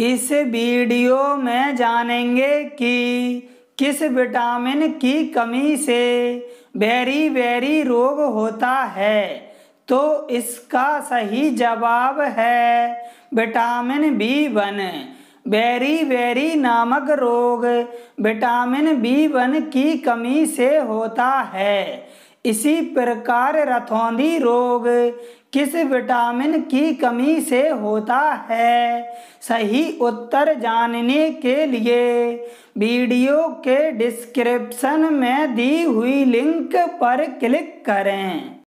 इस वीडियो में जानेंगे कि किस विटामिन की कमी से बेरी बेरी रोग होता है तो इसका सही जवाब है vitamin B one beriberi नामक रोग विटामिन बी वन की कमी से होता है इसी प्रकार रथौंधी रोग किस विटामिन की कमी से होता है सही उत्तर जानने के लिए वीडियो के डिस्क्रिप्शन में दी हुई लिंक पर क्लिक करें